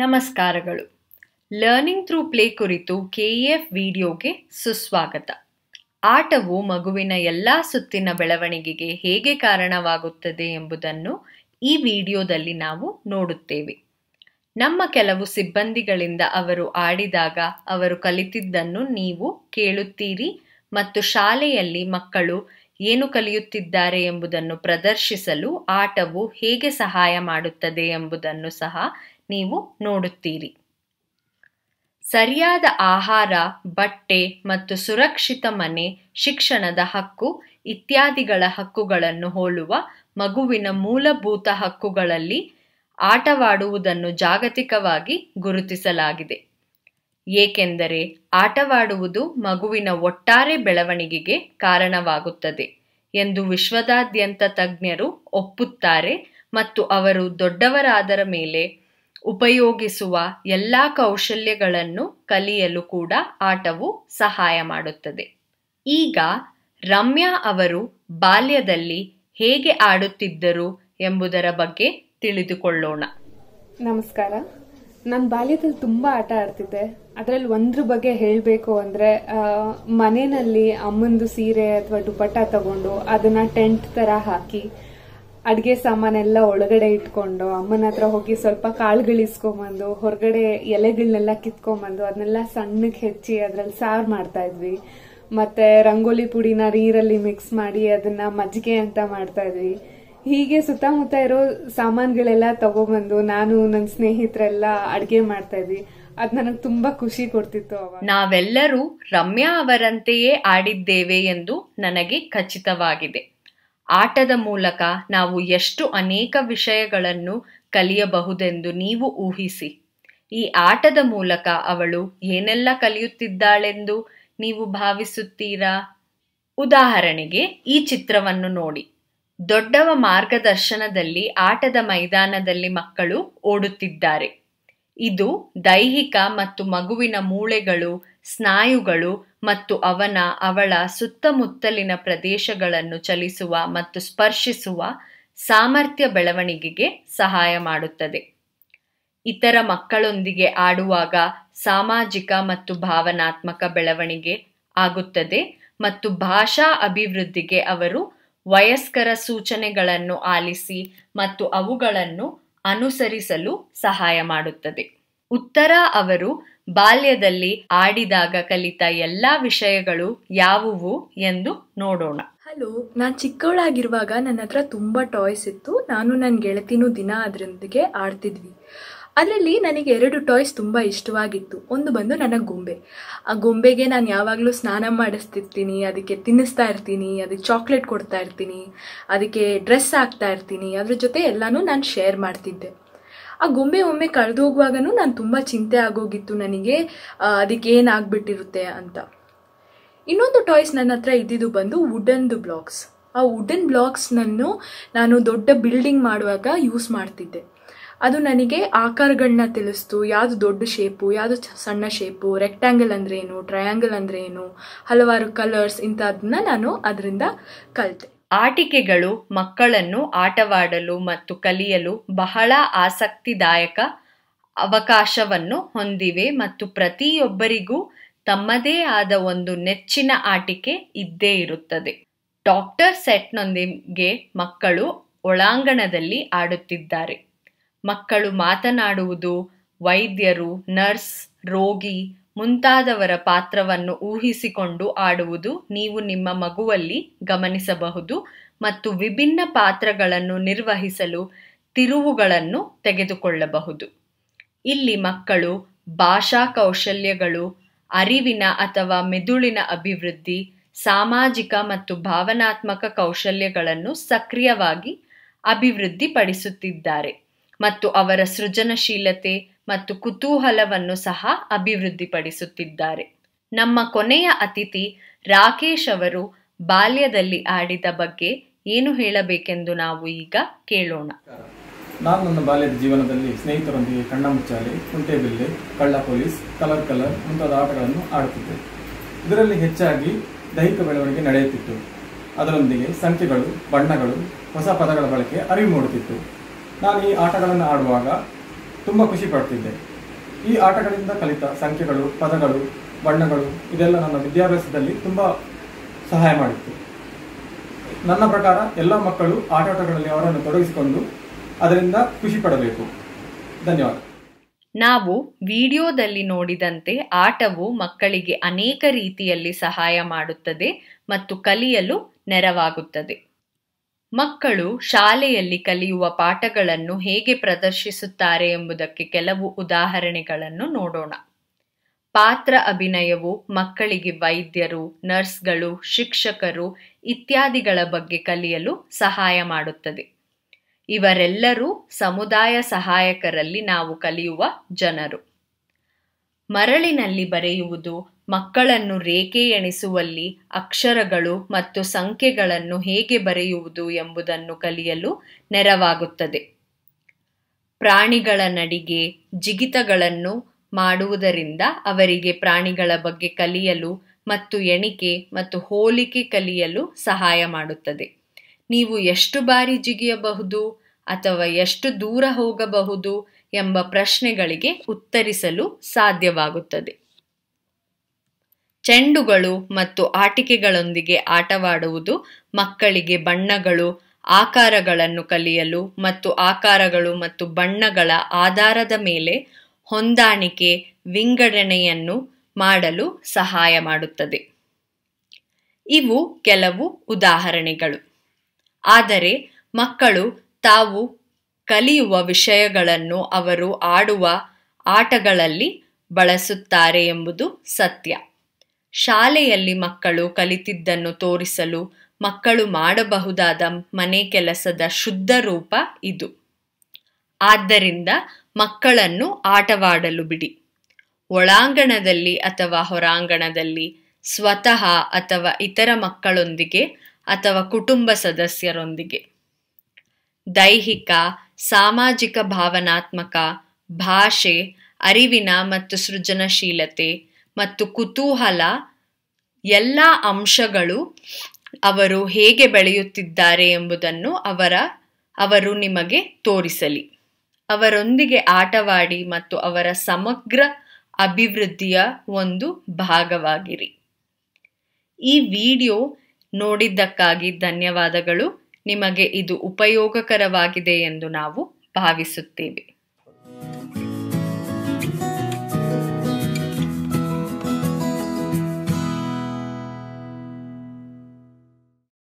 ನಮಸ್ಕಾರಗಳು learning through play ಕುರಿತು F e ವಿಡಿಯೋಗೆ ಸುಸ್ವಾಗತ ಆಟವು ಮಗುವಿನ ಎಲ್ಲ ಸುತ್ತಿನ ಬೆಳವಣಿಗೆಗೆ ಹೇಗೆ ಕಾರಣವಾಗುತ್ತದೆ ಎಂಬುದನ್ನು ಈ ವಿಡಿಯೋದಲ್ಲಿ ನಾವು ನೋಡುತ್ತೇವೆ ನಮ್ಮ ಕೆಲವು ಸಿಬ್ಬಂದಿಗಳಿಂದ ಅವರು ಆಡಿದಾಗ ಅವರು ಕಲಿತಿದ್ದನ್ನು ನೀವು ಕೇಳುತ್ತೀರಿ ಮತ್ತು ಶಾಲೆಯಲ್ಲಿ ಮಕ್ಕಳು ಏನು ಕಲಿಯುತ್ತಿದ್ದಾರೆ ಎಂಬುದನ್ನು ಪ್ರದರ್ಶಿಸಲು ಆಟವು ಹೇಗೆ ಸಹಾಯ ಮಾಡುತ್ತದೆ ಎಂಬುದನ್ನು ಸಹ ನೀವು ನೋಡುತ್ತೀರಿ ಸರಿಯಾದ ಆಹಾರ ಬಟ್ಟೆ ಮತ್ತು ಸುರಕ್ಷಿತ ಮನೆ ಶಿಕ್ಷಣದ ಹಕ್ಕು ಇತ್ಯಾದಿಗಳ ಹಕ್ಕುಗಳನ್ನು ಹೋಲುವ ಮಗುವಿನ ಮೂಲಭೂತ ಹಕ್ಕುಗಳಲ್ಲಿ ಆಟವಾಡುವುದನ್ನು ಜಾಗತಿಕವಾಗಿ ಗುರುತಿಸಲಾಗಿದೆ ಏಕೆಂದರೆ ಆಟವಾಡುವುದು ಮಗುವಿನ ಒಟ್ಟಾರೆ ಬೆಳವಣಿಗೆಗೆ ಕಾರಣವಾಗುತ್ತದೆ ಎಂದು ವಿಶ್ವದಾದ್ಯಂತ ತಜ್ಞರು ಒಪ್ಪುತ್ತಾರೆ ಮತ್ತು ಅವರು ದೊಡ್ಡವರಾದರ ಮೇಲೆ ಉಪಯೋಗಿಸುವ ಎಲ್ಲ ಕೌಶಲ್ಯಗಳನ್ನು ಕಲಿಯಲು ಕೂಡ ಆಟವು ಸಹಾಯ ಮಾಡುತ್ತದೆ ಈಗ ರಮ್ಯಾ ಅವರು ಬಾಲ್ಯದಲ್ಲಿ ಹೇಗೆ ಆಡುತ್ತಿದ್ದರು ಎಂಬುದರ ಬಗ್ಗೆ ತಿಳಿದುಕೊಳ್ಳೋಣ ನಮಸ್ಕಾರ ನಾನು ಬಾಲ್ಯದಲ್ಲಿ ತುಂಬ ಆಟ ಆಡ್ತಿದ್ದೆ ಅದರಲ್ಲಿ ಒಂದ್ರ ಬಗ್ಗೆ ಹೇಳಬೇಕು ಅಂದರೆ ಮನೆಯಲ್ಲಿ ಅಮ್ಮಂದು ಸೀರೆ ಅಥವಾ ದುಪಟ್ಟ ತಗೊಂಡು ಅದನ್ನ ಟೆಂಟ್ ಥರ ಹಾಕಿ ಅಡ್ಗೆ ಸಾಮಾನೆಲ್ಲ ಒಳಗಡೆ ಇಟ್ಕೊಂಡು ಅಮ್ಮನ ಹತ್ರ ಹೋಗಿ ಸ್ವಲ್ಪ ಕಾಳುಗಳಿಸ್ಕೊಂಬಂದು ಹೊರಗಡೆ ಎಲೆಗಳನ್ನೆಲ್ಲ ಕಿತ್ಕೊಂಬಂದು ಅದನ್ನೆಲ್ಲ ಸಣ್ಣಕ್ಕೆ ಹೆಚ್ಚಿ ಅದ್ರಲ್ಲಿ ಸಾರು ಮಾಡ್ತಾ ಇದ್ವಿ ಮತ್ತೆ ರಂಗೋಲಿ ಪುಡಿನ ನೀರಲ್ಲಿ ಮಿಕ್ಸ್ ಮಾಡಿ ಅದನ್ನ ಮಜ್ಜಿಗೆ ಅಂತ ಮಾಡ್ತಾ ಇದ್ವಿ ಹೀಗೆ ಸುತ್ತಮುತ್ತ ಇರೋ ಸಾಮಾನುಗಳೆಲ್ಲ ತಗೊಬಂದು ನಾನು ನನ್ನ ಸ್ನೇಹಿತರೆಲ್ಲ ಅಡ್ಗೆ ಮಾಡ್ತಾ ಇದ್ವಿ ಅದ್ ನನಗೆ ತುಂಬಾ ಖುಷಿ ಕೊಡ್ತಿತ್ತು ನಾವೆಲ್ಲರೂ ರಮ್ಯಾ ಅವರಂತೆಯೇ ಆಡಿದ್ದೇವೆ ಎಂದು ನನಗೆ ಖಚಿತವಾಗಿದೆ ಆಟದ ಮೂಲಕ ನಾವು ಎಷ್ಟು ಅನೇಕ ವಿಷಯಗಳನ್ನು ಕಲಿಯಬಹುದೆಂದು ನೀವು ಊಹಿಸಿ ಈ ಆಟದ ಮೂಲಕ ಅವಳು ಏನೆಲ್ಲ ಕಲಿಯುತ್ತಿದ್ದಾಳೆಂದು ನೀವು ಭಾವಿಸುತ್ತೀರಾ ಉದಾಹರಣೆಗೆ ಈ ಚಿತ್ರವನ್ನು ನೋಡಿ ದೊಡ್ಡವ ಮಾರ್ಗದರ್ಶನದಲ್ಲಿ ಆಟದ ಮೈದಾನದಲ್ಲಿ ಮಕ್ಕಳು ಓಡುತ್ತಿದ್ದಾರೆ ಇದು ದೈಹಿಕ ಮತ್ತು ಮಗುವಿನ ಮೂಳೆಗಳು ಸ್ನಾಯುಗಳು ಮತ್ತು ಅವನ ಅವಳ ಸುತ್ತಮುತ್ತಲಿನ ಪ್ರದೇಶಗಳನ್ನು ಚಲಿಸುವ ಮತ್ತು ಸ್ಪರ್ಶಿಸುವ ಸಾಮರ್ಥ್ಯ ಬೆಳವಣಿಗೆಗೆ ಸಹಾಯ ಮಾಡುತ್ತದೆ ಇತರ ಮಕ್ಕಳೊಂದಿಗೆ ಆಡುವಾಗ ಸಾಮಾಜಿಕ ಮತ್ತು ಭಾವನಾತ್ಮಕ ಬೆಳವಣಿಗೆ ಆಗುತ್ತದೆ ಮತ್ತು ಭಾಷಾ ಅಭಿವೃದ್ಧಿಗೆ ಅವರು ವಯಸ್ಕರ ಸೂಚನೆಗಳನ್ನು ಆಲಿಸಿ ಮತ್ತು ಅವುಗಳನ್ನು ಅನುಸರಿಸಲು ಸಹಾಯ ಮಾಡುತ್ತದೆ ಉತ್ತರ ಅವರು ಬಾಲ್ಯದಲ್ಲಿ ಆಡಿದಾಗ ಕಲಿತ ಎಲ್ಲ ವಿಷಯಗಳು ಯಾವುವು ಎಂದು ನೋಡೋಣ ಹಲೋ ನಾನು ಚಿಕ್ಕವಳಾಗಿರುವಾಗ ನನ್ನ ಹತ್ರ ತುಂಬ ಟಾಯ್ಸ್ ಇತ್ತು ನಾನು ನನ್ನ ಗೆಳತಿನೂ ದಿನ ಅದರೊಂದಿಗೆ ಆಡ್ತಿದ್ವಿ ಅದರಲ್ಲಿ ನನಗೆ ಎರಡು ಟಾಯ್ಸ್ ತುಂಬ ಇಷ್ಟವಾಗಿತ್ತು ಒಂದು ಬಂದು ನನ್ನ ಗೊಂಬೆ ಆ ಗೊಂಬೆಗೆ ನಾನು ಯಾವಾಗಲೂ ಸ್ನಾನ ಮಾಡಿಸ್ತಿರ್ತೀನಿ ಅದಕ್ಕೆ ತಿನ್ನಿಸ್ತಾ ಇರ್ತೀನಿ ಅದಕ್ಕೆ ಚಾಕ್ಲೇಟ್ ಕೊಡ್ತಾ ಇರ್ತೀನಿ ಅದಕ್ಕೆ ಡ್ರೆಸ್ ಹಾಕ್ತಾ ಇರ್ತೀನಿ ಅದ್ರ ಜೊತೆ ಎಲ್ಲನೂ ನಾನು ಶೇರ್ ಮಾಡ್ತಿದ್ದೆ ಆ ಗೊಂಬೆ ಒಮ್ಮೆ ಕಳೆದು ಹೋಗುವಾಗನೂ ನಾನು ತುಂಬ ಚಿಂತೆ ಆಗೋಗಿತ್ತು ನನಗೆ ಅದಕ್ಕೆ ಏನಾಗ್ಬಿಟ್ಟಿರುತ್ತೆ ಅಂತ ಇನ್ನೊಂದು ಟಾಯ್ಸ್ ನನ್ನ ಹತ್ರ ಇದ್ದಿದ್ದು ಬಂದು ವುಡನ್ದು ಬ್ಲಾಕ್ಸ್ ಆ ವುಡನ್ ಬ್ಲಾಕ್ಸ್ನನ್ನು ನಾನು ದೊಡ್ಡ ಬಿಲ್ಡಿಂಗ್ ಮಾಡುವಾಗ ಯೂಸ್ ಮಾಡ್ತಿದ್ದೆ ಅದು ನನಗೆ ಆಕಾರಗಳನ್ನ ತಿಳಿಸ್ತು ಯಾವುದು ದೊಡ್ಡ ಶೇಪು ಯಾವುದು ಸಣ್ಣ ಶೇಪು ರೆಕ್ಟ್ಯಾಂಗಲ್ ಅಂದ್ರೆ ಏನು ಟ್ರಯಾಂಗಲ್ ಅಂದ್ರೆ ಏನು ಹಲವಾರು ಕಲರ್ಸ್ ಇಂಥದನ್ನ ನಾನು ಅದರಿಂದ ಕಲಿತೆ ಆಟಿಕೆಗಳು ಮಕ್ಕಳನ್ನು ಆಟವಾಡಲು ಮತ್ತು ಕಲಿಯಲು ಬಹಳ ಆಸಕ್ತಿದಾಯಕ ಅವಕಾಶವನ್ನು ಹೊಂದಿವೆ ಮತ್ತು ಪ್ರತಿಯೊಬ್ಬರಿಗೂ ತಮ್ಮದೇ ಆದ ಒಂದು ನೆಚ್ಚಿನ ಆಟಿಕೆ ಇದ್ದೇ ಇರುತ್ತದೆ ಡಾಕ್ಟರ್ ಸೆಟ್ನೊಂದಿಗೆ ಮಕ್ಕಳು ಒಳಾಂಗಣದಲ್ಲಿ ಆಡುತ್ತಿದ್ದಾರೆ ಮಕ್ಕಳು ಮಾತನಾಡುವುದು ವೈದ್ಯರು ನರ್ಸ್ ರೋಗಿ ಮುಂತಾದವರ ಪಾತ್ರವನ್ನು ಊಹಿಸಿಕೊಂಡು ಆಡುವುದು ನೀವು ನಿಮ್ಮ ಮಗುವಲ್ಲಿ ಗಮನಿಸಬಹುದು ಮತ್ತು ವಿಭಿನ್ನ ಪಾತ್ರಗಳನ್ನು ನಿರ್ವಹಿಸಲು ತಿರುವುಗಳನ್ನು ತೆಗೆದುಕೊಳ್ಳಬಹುದು ಇಲ್ಲಿ ಮಕ್ಕಳು ಭಾಷಾ ಕೌಶಲ್ಯಗಳು ಅರಿವಿನ ಅಥವಾ ಮೆದುಳಿನ ಅಭಿವೃದ್ಧಿ ಸಾಮಾಜಿಕ ಮತ್ತು ಭಾವನಾತ್ಮಕ ಕೌಶಲ್ಯಗಳನ್ನು ಸಕ್ರಿಯವಾಗಿ ಅಭಿವೃದ್ಧಿಪಡಿಸುತ್ತಿದ್ದಾರೆ ಮತ್ತು ಅವರ ಸೃಜನಶೀಲತೆ ಮತ್ತು ಕುತೂಹಲವನ್ನು ಸಹ ಅಭಿವೃದ್ಧಿಪಡಿಸುತ್ತಿದ್ದಾರೆ ನಮ್ಮ ಕೊನೆಯ ಅತಿಥಿ ರಾಕೇಶ್ ಅವರು ಬಾಲ್ಯದಲ್ಲಿ ಆಡಿದ ಬಗ್ಗೆ ಏನು ಹೇಳಬೇಕೆಂದು ನಾವು ಈಗ ಕೇಳೋಣ ನಾನು ನನ್ನ ಬಾಲ್ಯದ ಜೀವನದಲ್ಲಿ ಸ್ನೇಹಿತರೊಂದಿಗೆ ಕಣ್ಣಮುಚ್ಚಾಲೆ ಕುಂಟೆಬಿಲ್ಲೆ ಕಳ್ಳ ಪೊಲೀಸ್ ಕಲರ್ ಕಲರ್ ಮುಂತಾದ ಆಟಗಳನ್ನು ಆಡುತ್ತಿದ್ದೆ ಇದರಲ್ಲಿ ಹೆಚ್ಚಾಗಿ ದೈಹಿಕ ಬೆಳವಣಿಗೆ ನಡೆಯುತ್ತಿತ್ತು ಅದರೊಂದಿಗೆ ಸಂಖ್ಯೆಗಳು ಬಣ್ಣಗಳು ಹೊಸ ಪದಗಳ ಬಳಕೆ ಅರಿವು ಮೂಡುತ್ತಿತ್ತು ನಾನು ಈ ಆಟಗಳನ್ನು ಆಡುವಾಗ ತುಂಬ ಖುಷಿ ಪಡ್ತಿದ್ದೆ ಈ ಆಟಗಳಿಂದ ಕಲಿತ ಸಂಖ್ಯೆಗಳು ಪದಗಳು ಬಣ್ಣಗಳು ಇದೆಲ್ಲ ನನ್ನ ವಿದ್ಯಾಭ್ಯಾಸದಲ್ಲಿ ತುಂಬ ಸಹಾಯ ಮಾಡಿತ್ತು ನನ್ನ ಪ್ರಕಾರ ಎಲ್ಲ ಮಕ್ಕಳು ಆಟೋಟಗಳಲ್ಲಿ ಅವರನ್ನು ತೊಡಗಿಸಿಕೊಂಡು ಅದರಿಂದ ಖುಷಿ ಪಡಬೇಕು ಧನ್ಯವಾದ ನಾವು ವಿಡಿಯೋದಲ್ಲಿ ನೋಡಿದಂತೆ ಆಟವು ಮಕ್ಕಳಿಗೆ ಅನೇಕ ರೀತಿಯಲ್ಲಿ ಸಹಾಯ ಮಾಡುತ್ತದೆ ಮತ್ತು ಕಲಿಯಲು ನೆರವಾಗುತ್ತದೆ ಮಕ್ಕಳು ಶಾಲೆಯಲ್ಲಿ ಕಲಿಯುವ ಪಾಠಗಳನ್ನು ಹೇಗೆ ಪ್ರದರ್ಶಿಸುತ್ತಾರೆ ಎಂಬುದಕ್ಕೆ ಕೆಲವು ಉದಾಹರಣೆಗಳನ್ನು ನೋಡೋಣ ಪಾತ್ರ ಅಭಿನಯವು ಮಕ್ಕಳಿಗೆ ವೈದ್ಯರು ನರ್ಸ್ಗಳು ಶಿಕ್ಷಕರು ಇತ್ಯಾದಿಗಳ ಬಗ್ಗೆ ಕಲಿಯಲು ಸಹಾಯ ಮಾಡುತ್ತದೆ ಇವರೆಲ್ಲರೂ ಸಮುದಾಯ ಸಹಾಯಕರಲ್ಲಿ ನಾವು ಕಲಿಯುವ ಜನರು ಮರಳಿನಲ್ಲಿ ಬರೆಯುವುದು ಮಕ್ಕಳನ್ನು ರೇಖೆ ಎಣಿಸುವಲ್ಲಿ ಅಕ್ಷರಗಳು ಮತ್ತು ಸಂಖ್ಯೆಗಳನ್ನು ಹೇಗೆ ಬರೆಯುವುದು ಎಂಬುದನ್ನು ಕಲಿಯಲು ನೆರವಾಗುತ್ತದೆ ಪ್ರಾಣಿಗಳ ನಡಿಗೆ ಜಿಗಿತಗಳನ್ನು ಮಾಡುವುದರಿಂದ ಅವರಿಗೆ ಪ್ರಾಣಿಗಳ ಬಗ್ಗೆ ಕಲಿಯಲು ಮತ್ತು ಎಣಿಕೆ ಮತ್ತು ಹೋಲಿಕೆ ಕಲಿಯಲು ಸಹಾಯ ಮಾಡುತ್ತದೆ ನೀವು ಎಷ್ಟು ಬಾರಿ ಜಿಗಿಯಬಹುದು ಅಥವಾ ಎಷ್ಟು ದೂರ ಹೋಗಬಹುದು ಎಂಬ ಪ್ರಶ್ನೆಗಳಿಗೆ ಉತ್ತರಿಸಲು ಸಾಧ್ಯವಾಗುತ್ತದೆ ಚೆಂಡುಗಳು ಮತ್ತು ಆಟಿಕೆಗಳೊಂದಿಗೆ ಆಟವಾಡುವುದು ಮಕ್ಕಳಿಗೆ ಬಣ್ಣಗಳು ಆಕಾರಗಳನ್ನು ಕಲಿಯಲು ಮತ್ತು ಆಕಾರಗಳು ಮತ್ತು ಬಣ್ಣಗಳ ಆಧಾರದ ಮೇಲೆ ಹೊಂದಾಣಿಕೆ ವಿಂಗಡಣೆಯನ್ನು ಮಾಡಲು ಸಹಾಯ ಮಾಡುತ್ತದೆ ಇವು ಕೆಲವು ಉದಾಹರಣೆಗಳು ಆದರೆ ಮಕ್ಕಳು ತಾವು ಕಲಿಯುವ ವಿಷಯಗಳನ್ನು ಅವರು ಆಡುವ ಆಟಗಳಲ್ಲಿ ಬಳಸುತ್ತಾರೆ ಎಂಬುದು ಸತ್ಯ ಶಾಲೆಯಲ್ಲಿ ಮಕ್ಕಳು ಕಲಿತಿದ್ದನ್ನು ತೋರಿಸಲು ಮಕ್ಕಳು ಮಾಡಬಹುದಾದ ಮನೆ ಕೆಲಸದ ಶುದ್ಧ ರೂಪ ಇದು ಆದ್ದರಿಂದ ಮಕ್ಕಳನ್ನು ಆಟವಾಡಲು ಬಿಡಿ ಒಳಾಂಗಣದಲ್ಲಿ ಅಥವಾ ಹೊರಾಂಗಣದಲ್ಲಿ ಸ್ವತಃ ಅಥವಾ ಇತರ ಮಕ್ಕಳೊಂದಿಗೆ ಅಥವಾ ಕುಟುಂಬ ಸದಸ್ಯರೊಂದಿಗೆ ದೈಹಿಕ ಸಾಮಾಜಿಕ ಭಾವನಾತ್ಮಕ ಭಾಷೆ ಅರಿವಿನ ಮತ್ತು ಸೃಜನಶೀಲತೆ ಮತ್ತು ಕುತೂಹಲ ಎಲ್ಲ ಅಂಶಗಳು ಅವರು ಹೇಗೆ ಬೆಳೆಯುತ್ತಿದ್ದಾರೆ ಎಂಬುದನ್ನು ಅವರ ಅವರು ನಿಮಗೆ ತೋರಿಸಲಿ ಅವರೊಂದಿಗೆ ಆಟವಾಡಿ ಮತ್ತು ಅವರ ಸಮಗ್ರ ಅಭಿವೃದ್ಧಿಯ ಒಂದು ಭಾಗವಾಗಿರಿ ಈ ವಿಡಿಯೋ ನೋಡಿದ್ದಕ್ಕಾಗಿ ಧನ್ಯವಾದಗಳು ನಿಮಗೆ ಇದು ಉಪಯೋಗಕರವಾಗಿದೆ ಎಂದು ನಾವು ಭಾವಿಸುತ್ತೇವೆ